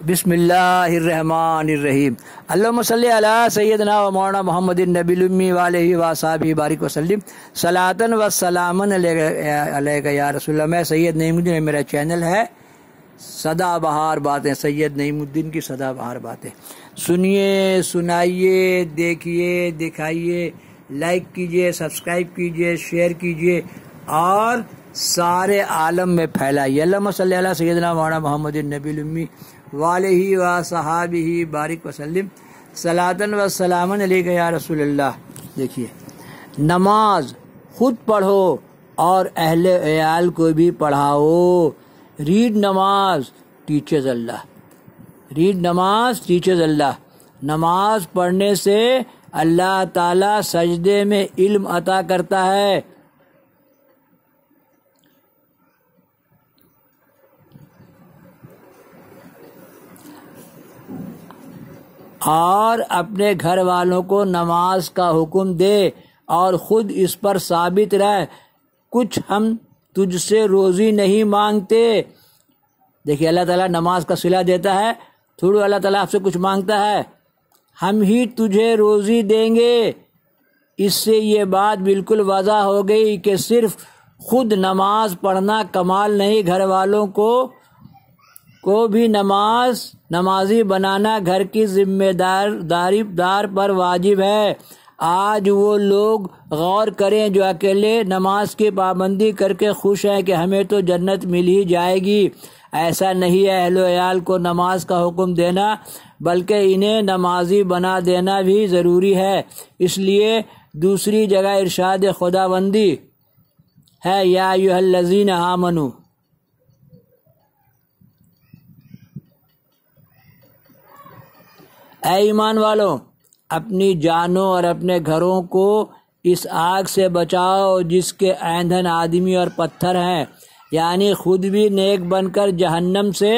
बिसमीम अल्ला सैदना मौलाना मोहम्मद नबीमी वाल वासाबी बारिक वसलम सलातन व सलामन या रसोल्ला मैं सैयद नईमुद्दीन मेरा चैनल है सदा बहार बातें सैयद नईमुद्दीन की सदा बहार बातें सुनिए सुनाइए देखिए दिखाइए लाइक कीजिए सब्सक्राइब कीजिए शेयर कीजिए और सारे आलम में फैला यल्लम सल सैदना माना मोहम्मद नबीमी वाल ही व ही बारिक वसलम सलातन वसलामन अली गया रसोल्ला देखिए नमाज खुद पढ़ो और अहल आयाल को भी पढ़ाओ read namaz teachers Allah read namaz teachers Allah नमाज पढ़ने से अल्लाह ताला सजदे में इल्म अता करता है और अपने घर वालों को नमाज का हुक्म दे और खुद इस पर साबित रह कुछ हम तुझसे रोज़ी नहीं मांगते देखिए अल्लाह ताला नमाज का सिला देता है थोड़ा अल्लाह ताला आपसे कुछ मांगता है हम ही तुझे रोज़ी देंगे इससे ये बात बिल्कुल वाज़ा हो गई कि सिर्फ खुद नमाज पढ़ना कमाल नहीं घर वालों को કો ભી નમાઝ નમાઝી બનાના ઘર કી જવાબદાર دارદાર પર વાजिब હૈ આજ વો લોગ ગૌર કરે જો અકેલે નમાઝ કે બાંદી કરકે ખુશ હૈ કે હમે તો જન્નત મિલ જાયેગી એસા નહીં હૈ અલઓયાલ કો નમાઝ કા હુકમ દેના બલકે ઇને નમાઝી બના દેના ભી જરૂરી હૈ ઇસલિયે દૂસરી જગહ इरशाद-એ-ખુદાવાંદી હે યા એય્યુહલ-લજીના હામનો ऐ ईमान वालों अपनी जानों और अपने घरों को इस आग से बचाओ जिसके ईंधन आदमी और पत्थर हैं यानी खुद भी नेक बनकर जहन्नम से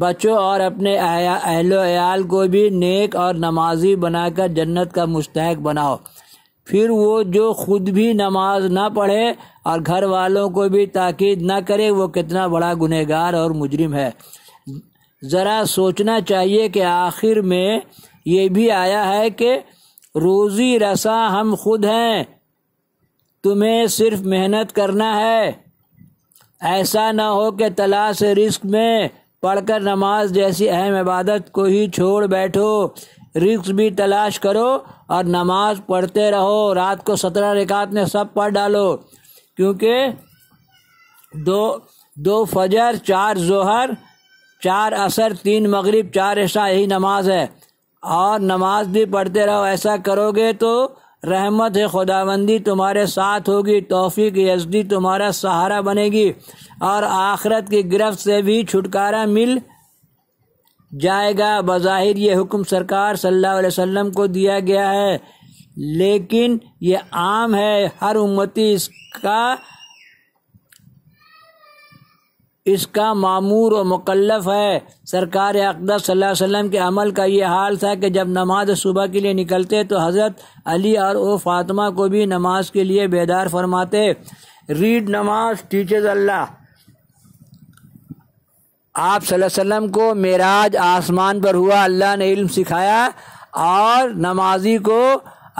बचो और अपने अहलो को भी नेक और नमाजी बनाकर जन्नत का मुस्तक बनाओ फिर वो जो खुद भी नमाज ना पढ़े और घर वालों को भी ताकीद ना करे वो कितना बड़ा गुनहगार और मुजरिम है જરા સોચના ચાહીએ કે આખિર મે યે ભી આયા હૈ કે રોજી રસા હમ ખુદ હૈ તુમે સિર્ફ મહેનત karna hai એસા ના હો કે તલાશ રિસ્ક મે પડકર નમાઝ જેસી અહેમ ઇબાદત કો હી છોડ બેઠો રિસ્ક ભી તલાશ કરો ઓર નમાઝ પડતે રહો રાત કો 17 રકાત મે સબ પડ ડાલો ક્યોકી દો દો ફજર ચાર ઝોહર चार असर तीन मगरिब चार ऐसा यही नमाज है और नमाज भी पढ़ते रहो ऐसा करोगे तो रहमत है खुदाबंदी तुम्हारे साथ होगी तोफ़ी यजदी तुम्हारा सहारा बनेगी और आखरत की गिरफ्त से भी छुटकारा मिल जाएगा बज़ाहिर ये हुक्म सरकार सल्लल्लाहु अलैहि वसल्लम को दिया गया है लेकिन ये आम है हर उम्मती इसका इसका मामूर और मुकल्लफ है सरकार अकदस वसल्लम के अमल का ये हाल था कि जब नमाज सुबह के लिए निकलते तो हज़रत अली और ओ फातमा को भी नमाज के लिए बेदार फरमाते रीड नमाज टीचर्स अल्लाह आप वसल्लम को मेराज आसमान पर हुआ अल्लाह ने इल्म सिखाया और नमाजी को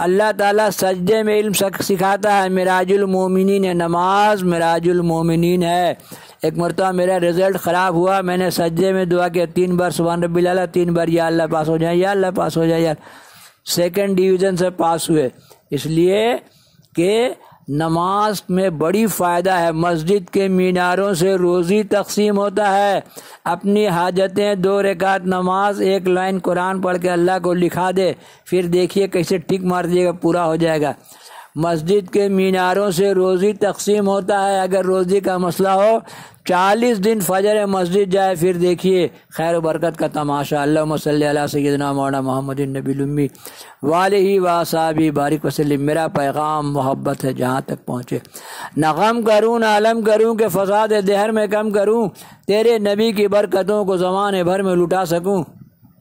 अल्लाह ताला सजदे में इल्म सिखाता है मराजुलमोमिन नमाज मराजुलमोमिन है एक मरतबा मेरा रिज़ल्ट ख़राब हुआ मैंने सज्जे में दुआ किया तीन बार सुबह लाला तीन बार या अल्लाह पास हो जाए या अल्लाह पास हो जाए यार सेकेंड डिवीज़न से पास हुए इसलिए कि नमाज में बड़ी फ़ायदा है मस्जिद के मीनारों से रोज़ी तकसीम होता है अपनी हाजतें दो रेखात नमाज एक लाइन कुरान पढ़ के अल्लाह को लिखा दे फिर देखिए कैसे टिक मार दिएगा पूरा हो जाएगा मस्जिद के मीनारों से रोज़ी तकसीम होता है अगर रोज़ी का मसला हो चालीस दिन फजर मस्जिद जाए फिर देखिए खैर बरकत का तमाशा अल्लाह मसल सैदना मौना मोहम्मद नबीलम्बी वाल ही वासाबी बारिक वसलम मेरा पैगाम मोहब्बत है जहाँ तक पहुँचे न गम करूँ नालम करूँ कि फसाद दहर में कम करूँ तेरे नबी की बरकतों को ज़माने भर में लुटा सकूँ